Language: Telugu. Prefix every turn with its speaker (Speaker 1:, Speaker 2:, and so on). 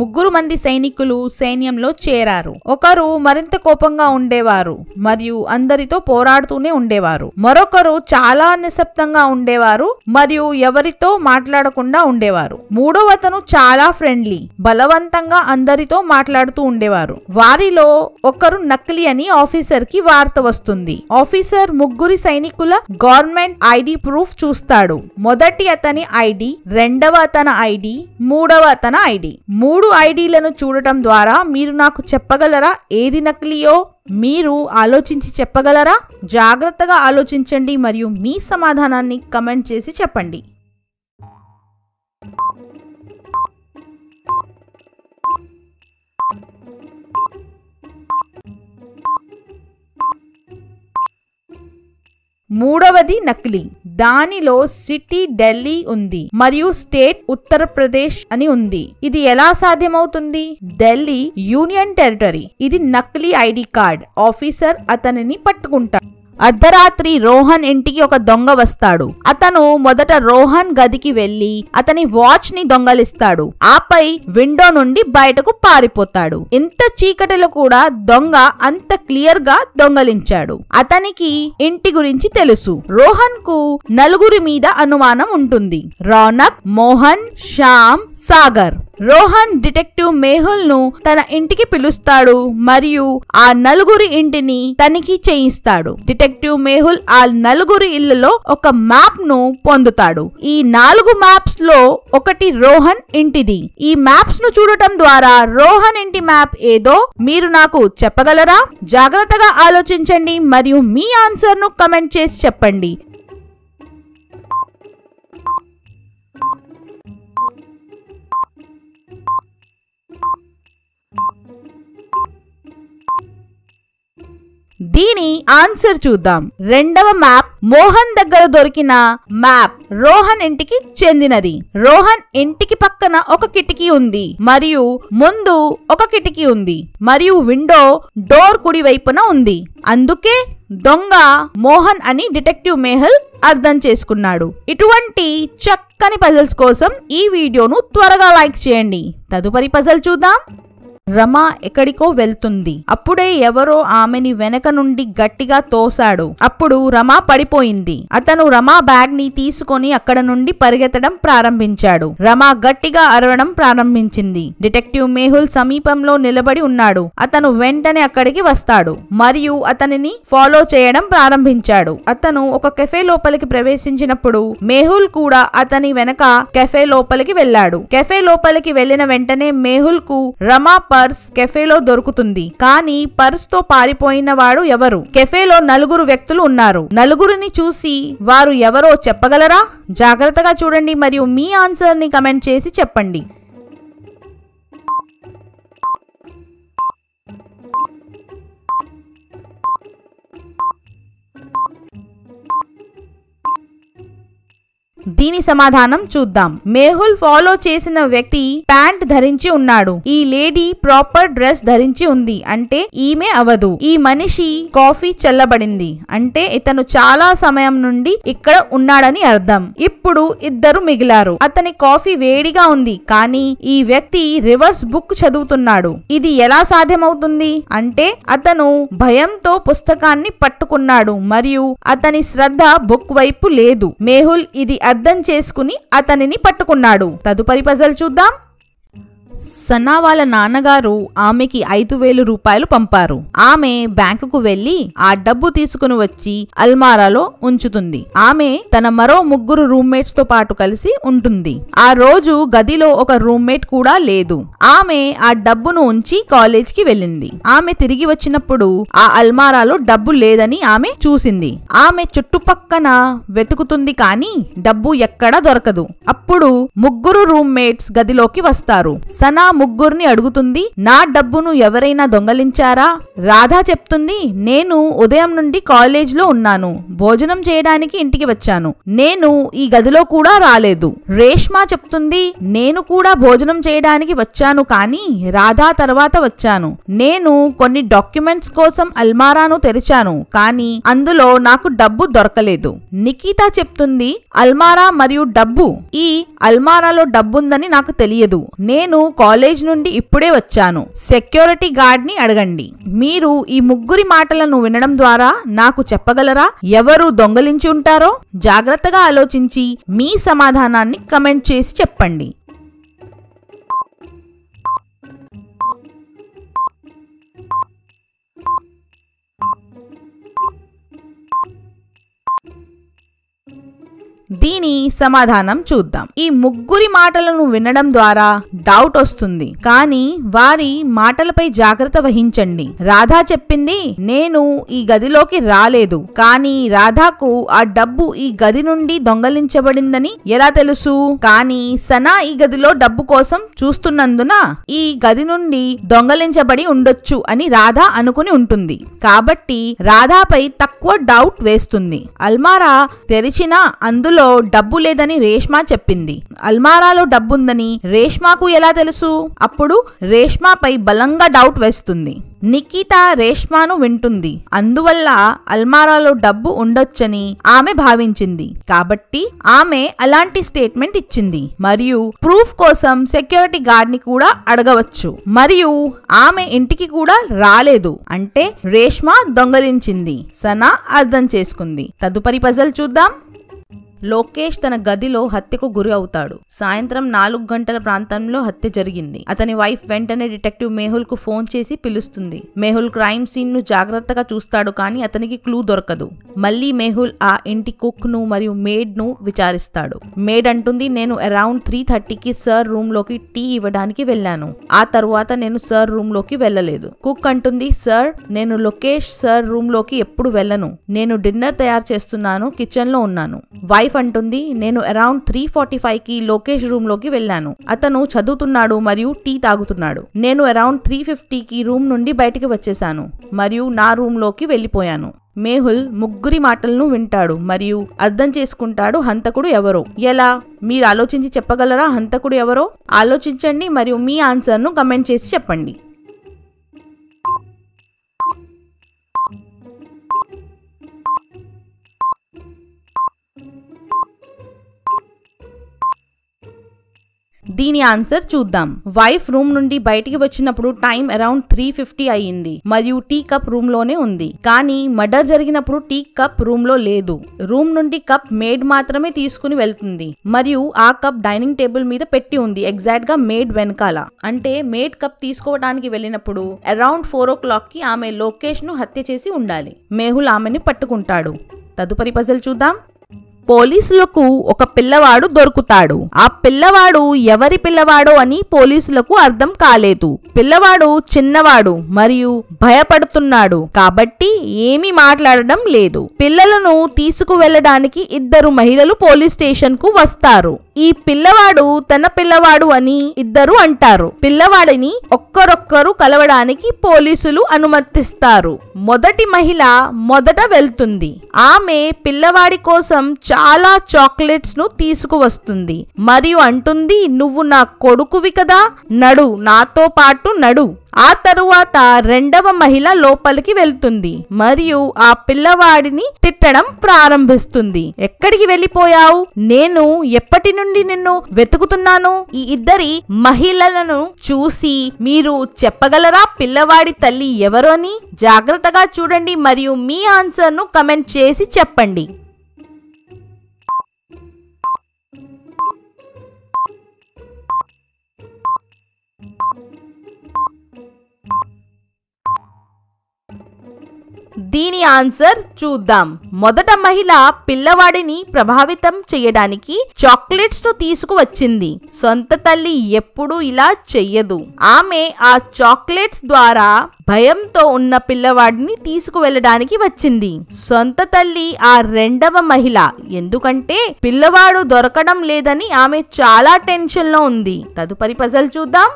Speaker 1: ముగ్గురు మంది సైనికులు సైన్యంలో చేరారు ఒకరు మరింత కోపంగా ఉండేవారు మరియు అందరితో పోరాడుతూనే ఉండేవారు మరొకరు చాలా నిశ్శబ్దంగా ఉండేవారు మరియు ఎవరితో మాట్లాడకుండా ఉండేవారు మూడవ అతను చాలా ఫ్రెండ్లీ బలవంతంగా అందరితో మాట్లాడుతూ ఉండేవారు వారిలో ఒకరు నకిలీ అని ఆఫీసర్ కి వార్త వస్తుంది ఆఫీసర్ ముగ్గురి సైనికుల గవర్నమెంట్ ఐడి ప్రూఫ్ చూస్తాడు మొదటి అతని ఐడి రెండవ అతని ఐడి మూడవ అతని ఐడి మూడు మూడు ఐడీలను చూడటం ద్వారా మీరు నాకు చెప్పగలరా ఏది నకిలీయో మీరు ఆలోచించి చెప్పగలరా జాగ్రత్తగా ఆలోచించండి మరియు మీ సమాధానాన్ని కమెంట్ చేసి చెప్పండి మూడవది నకిలీ దానిలో సిటీ ఢిల్లీ ఉంది మరియు స్టేట్ ఉత్తరప్రదేశ్ అని ఉంది ఇది ఎలా సాధ్యమవుతుంది ఢిల్లీ యూనియన్ టెరిటరీ ఇది నకిలీ ఐడి కార్డ్ ఆఫీసర్ అతనిని పట్టుకుంటాడు అర్ధరాత్రి రోహన్ ఇంటికి ఒక దొంగ వస్తాడు అతను మొదట రోహన్ గదికి వెళ్లి అతని వాచ్ ని దొంగలిస్తాడు ఆపై విండో నుండి బయటకు పారిపోతాడు ఇంత చీకటిలో కూడా దొంగ అంత క్లియర్ గా దొంగలించాడు అతనికి ఇంటి గురించి తెలుసు రోహన్ కు నలుగురి మీద అనుమానం ఉంటుంది రౌనక్ మోహన్ శ్యామ్ సాగర్ రోహన్ డిటెక్టివ్ మేహుల్ ను తన ఇంటికి పిలుస్తాడు మరియు ఆ నలుగురి ఇంటిని తనిఖీ చేయిస్తాడు డిటెక్టివ్ మేహుల్ ఆ నలుగురి ఇళ్లలో ఒక మ్యాప్ ను పొందుతాడు ఈ నాలుగు మ్యాప్స్ లో ఒకటి రోహన్ ఇంటిది ఈ మ్యాప్స్ ను చూడటం ద్వారా రోహన్ ఇంటి మ్యాప్ ఏదో మీరు నాకు చెప్పగలరా జాగ్రత్తగా ఆలోచించండి మరియు మీ ఆన్సర్ ను కమెంట్ చేసి చెప్పండి దీని ఆన్సర్ చూద్దాం రెండవ మ్యాప్ మోహన్ దగ్గర దొరికిన మ్యాప్ రోహన్ ఇంటికి చెందినది రోహన్ ఇంటికి పక్కన ఒక కిటికీ ఉంది మరియు ముందు ఒక కిటికీ ఉంది మరియు విండో డోర్ కుడి వైపున ఉంది అందుకే దొంగ మోహన్ అని డిటెక్టివ్ మేహల్ అర్థం చేసుకున్నాడు ఇటువంటి చక్కని పజల్స్ కోసం ఈ వీడియోను త్వరగా లైక్ చేయండి తదుపరి పజల్ చూద్దాం రమ ఎక్కడికో వెళ్తుంది అప్పుడే ఎవరో ఆమెని వెనక నుండి గట్టిగా తోశాడు అప్పుడు రమ పడిపోయింది అతను రమ బ్యాగ్ ని తీసుకొని అక్కడ నుండి పరిగెత్తడం ప్రారంభించాడు రమ గట్టిగా అరవడం ప్రారంభించింది డిటెక్టివ్ మేహుల్ సమీపంలో నిలబడి ఉన్నాడు అతను వెంటనే అక్కడికి వస్తాడు మరియు అతనిని ఫాలో చేయడం ప్రారంభించాడు అతను ఒక కెఫే లోపలికి ప్రవేశించినప్పుడు మేహుల్ కూడా అతని వెనక కెఫే లోపలికి వెళ్ళాడు కెఫే లోపలికి వెళ్లిన వెంటనే మేహుల్ కు రమా పర్స్ కెఫేలో దొరుకుతుంది కానీ పర్స్ తో పారిపోయిన వాడు ఎవరు కెఫేలో నలుగురు వ్యక్తులు ఉన్నారు నలుగురిని చూసి వారు ఎవరో చెప్పగలరా జాగ్రత్తగా చూడండి మరియు మీ ఆన్సర్ని కమెంట్ చేసి చెప్పండి దీని సమాధానం చూద్దాం మేహుల్ ఫాలో చేసిన వ్యక్తి ప్యాంట్ ధరించి ఉన్నాడు ఈ లేడీ ప్రాపర్ డ్రెస్ ధరించి ఉంది అంటే ఈమె అవదు ఈ మనిషి కాఫీ చల్లబడింది అంటే ఇతను చాలా సమయం నుండి ఇక్కడ ఉన్నాడని అర్థం ఇప్పుడు ఇద్దరు మిగిలారు అతని కాఫీ వేడిగా ఉంది కానీ ఈ వ్యక్తి రివర్స్ బుక్ చదువుతున్నాడు ఇది ఎలా సాధ్యమవుతుంది అంటే అతను భయంతో పుస్తకాన్ని పట్టుకున్నాడు మరియు అతని శ్రద్ధ బుక్ వైపు లేదు మేహుల్ ఇది అర్థం చేసుకుని అతనిని పట్టుకున్నాడు తదుపరి పజల్ చూద్దాం సన్నా వాళ్ళ నాన్నగారు ఆమెకి ఐదు వేలు రూపాయలు పంపారు ఆమె బ్యాంకుకు వెళ్లి ఆ డబ్బు తీసుకుని వచ్చి అల్మారాలో ఉంచుతుంది ఆమె తన మరో ముగ్గురు రూమ్మేట్స్ తో పాటు కలిసి ఉంటుంది ఆ రోజు గదిలో ఒక రూమ్మేట్ కూడా లేదు ఆమె ఆ డబ్బును ఉంచి కాలేజ్ కి వెళ్ళింది ఆమె తిరిగి వచ్చినప్పుడు ఆ అల్మారాలో డబ్బు లేదని ఆమె చూసింది ఆమె చుట్టుపక్కన వెతుకుతుంది కానీ డబ్బు ఎక్కడా దొరకదు అప్పుడు ముగ్గురు రూమ్మేట్స్ గదిలోకి వస్తారు తన ముగ్గురిని అడుగుతుంది నా డబ్బును ఎవరైనా దొంగలించారా రాధా చెప్తుంది నేను ఉదయం నుండి కాలేజీలో ఉన్నాను భోజనం చేయడానికి ఇంటికి వచ్చాను నేను ఈ గదిలో కూడా రాలేదు రేష్మా చెప్తుంది నేను కూడా భోజనం చేయడానికి వచ్చాను కానీ రాధా తర్వాత వచ్చాను నేను కొన్ని డాక్యుమెంట్స్ కోసం అల్మారాను తెరిచాను కానీ అందులో నాకు డబ్బు దొరకలేదు నిఖిత చెప్తుంది అల్మారా మరియు డబ్బు ఈ అల్మారాలో డబ్బుందని నాకు తెలియదు నేను కాలేజ్ నుండి ఇప్పుడే వచ్చాను సెక్యూరిటీ గార్డ్ ని అడగండి మీరు ఈ ముగ్గురి మాటలను వినడం ద్వారా నాకు చెప్పగలరా ఎవరు దొంగలించి ఉంటారో జాగ్రత్తగా ఆలోచించి మీ సమాధానాన్ని కమెంట్ చేసి చెప్పండి దీని సమాధానం చూద్దాం ఈ ముగ్గురి మాటలను వినడం ద్వారా డౌట్ వస్తుంది కానీ వారి మాటలపై జాగ్రత్త వహించండి రాధా చెప్పింది నేను ఈ గదిలోకి రాలేదు కానీ రాధాకు ఆ డబ్బు ఈ గది నుండి దొంగలించబడిందని ఎలా తెలుసు కానీ సనా ఈ గదిలో డబ్బు కోసం చూస్తున్నందున ఈ గది నుండి దొంగలించబడి ఉండొచ్చు అని రాధా అనుకుని ఉంటుంది కాబట్టి రాధాపై తక్కువ డౌట్ వేస్తుంది అల్మారా తెరిచినా అందులో గదిలో డబ్బు లేదని రేష్మా చెప్పింది అల్మారాలో డబ్బుందని రేష్మాకు ఎలా తెలుసు అప్పుడు రేష్మాపై బలంగా డౌట్ వేస్తుంది నిఖిత రేష్మాను వింటుంది అందువల్ల అల్మారాలో డబ్బు ఉండొచ్చని ఆమె భావించింది కాబట్టి ఆమె అలాంటి స్టేట్మెంట్ ఇచ్చింది మరియు ప్రూఫ్ కోసం సెక్యూరిటీ గార్డ్ ని కూడా అడగవచ్చు మరియు ఆమె ఇంటికి కూడా రాలేదు అంటే రేష్మా దొంగలించింది సనా అర్థం చేసుకుంది తదుపరి పజల్ చూద్దాం లోకేష్ తన గదిలో హత్యకు గురి అవుతాడు సాయంత్రం నాలుగు గంటల ప్రాంతంలో హత్య జరిగింది అతని వైఫ్ వెంటనే డిటెక్టివ్ మేహుల్ కు ఫోన్ చేసి పిలుస్తుంది మేహుల్ క్రైమ్ సీన్ ను జాగ్రత్తగా చూస్తాడు కానీ అతనికి క్లూ దొరకదు మళ్ళీ మేహుల్ ఆ ఇంటి కుక్ ను మరియు మేడ్ ను విచారిస్తాడు మేడ్ అంటుంది నేను అరౌండ్ త్రీ థర్టీకి సర్ రూమ్ లోకి టీ ఇవ్వడానికి వెళ్ళాను ఆ తరువాత నేను సర్ రూమ్ లోకి వెళ్ళలేదు కుక్ అంటుంది సర్ నేను లోకేష్ సర్ రూమ్ లోకి ఎప్పుడు వెళ్ళను నేను డిన్నర్ తయారు చేస్తున్నాను కిచెన్ లో ఉన్నాను వైఫ్ వైఫ్ అంటుంది నేను అరౌండ్ త్రీ ఫార్టీ ఫైవ్ కి లోకేష్ రూమ్ లోకి వెళ్ళాను అతను చదువుతున్నాడు మరియు టీ తాగుతున్నాడు నేను అరౌండ్ త్రీ ఫిఫ్టీకి రూమ్ నుండి బయటికి వచ్చేశాను మరియు నా రూమ్ లోకి వెళ్ళిపోయాను మేహుల్ ముగ్గురి మాటలను వింటాడు మరియు అర్థం చేసుకుంటాడు హంతకుడు ఎవరో ఎలా మీరు ఆలోచించి చెప్పగలరా హంతకుడు ఎవరో ఆలోచించండి మరియు మీ ఆన్సర్ను కమెంట్ చేసి చెప్పండి దీని ఆన్సర్ చూద్దాం వైఫ్ రూమ్ నుండి బయటికి వచ్చినప్పుడు టైం అరౌండ్ త్రీ ఫిఫ్టీ అయ్యింది మరియు టీ కప్ రూమ్ లోనే ఉంది కానీ మర్డర్ జరిగినప్పుడు టీ కప్ రూమ్ లో లేదు రూమ్ నుండి కప్ మేడ్ మాత్రమే తీసుకుని వెళ్తుంది మరియు ఆ కప్ డైనింగ్ టేబుల్ మీద పెట్టి ఉంది ఎగ్జాక్ట్ గా మేడ్ వెనకాల అంటే మేడ్ కప్ తీసుకోవడానికి వెళ్ళినప్పుడు అరౌండ్ ఫోర్ ఓ క్లాక్ కి ఆమె లోకేష్ ను హత్య చేసి ఉండాలి మేహుల్ ఆమెని పట్టుకుంటాడు తదుపరి పజల్ చూద్దాం పోలీసులకు ఒక పిల్లవాడు దొరుకుతాడు ఆ పిల్లవాడు ఎవరి పిల్లవాడు అని పోలీసులకు అర్థం కాలేదు పిల్లవాడు చిన్నవాడు మరియు భయపడుతున్నాడు కాబట్టి ఏమి మాట్లాడడం లేదు పిల్లలను తీసుకువెళ్ళడానికి ఇద్దరు మహిళలు పోలీస్ స్టేషన్ కు వస్తారు ఈ పిల్లవాడు తన పిల్లవాడు అని ఇద్దరు అంటారు పిల్లవాడిని ఒక్కరొక్కరు కలవడానికి పోలీసులు అనుమతిస్తారు మొదటి మహిళ మొదట వెళ్తుంది ఆమె పిల్లవాడి కోసం చాలా చాక్లెట్స్ ను తీసుకువస్తుంది మరియు అంటుంది నువ్వు నా కొడుకువి కదా నడు నాతో పాటు నడు ఆ తరువాత రెండవ మహిళ లోపలికి వెళ్తుంది మరియు ఆ పిల్లవాడిని తిట్టడం ప్రారంభిస్తుంది ఎక్కడికి వెళ్ళిపోయావు నేను ఎప్పటి నుండి నిన్ను వెతుకుతున్నాను ఈ ఇద్దరి మహిళలను చూసి మీరు చెప్పగలరా పిల్లవాడి తల్లి ఎవరోని జాగ్రత్తగా చూడండి మరియు మీ ఆన్సర్ను కమెంట్ చేసి చెప్పండి దీని ఆన్సర్ చూద్దాం మొదట మహిళ పిల్లవాడిని ప్రభావితం చేయడానికి చాక్లెట్స్ ను తీసుకువచ్చింది సొంత తల్లి ఎప్పుడూ ఇలా చెయ్యదు ఆమె ఆ చాక్లెట్స్ ద్వారా భయంతో ఉన్న పిల్లవాడిని తీసుకువెళ్ళడానికి వచ్చింది సొంత తల్లి ఆ రెండవ మహిళ ఎందుకంటే పిల్లవాడు దొరకడం లేదని ఆమె చాలా టెన్షన్ లో ఉంది తదుపరి పజల్ చూద్దాం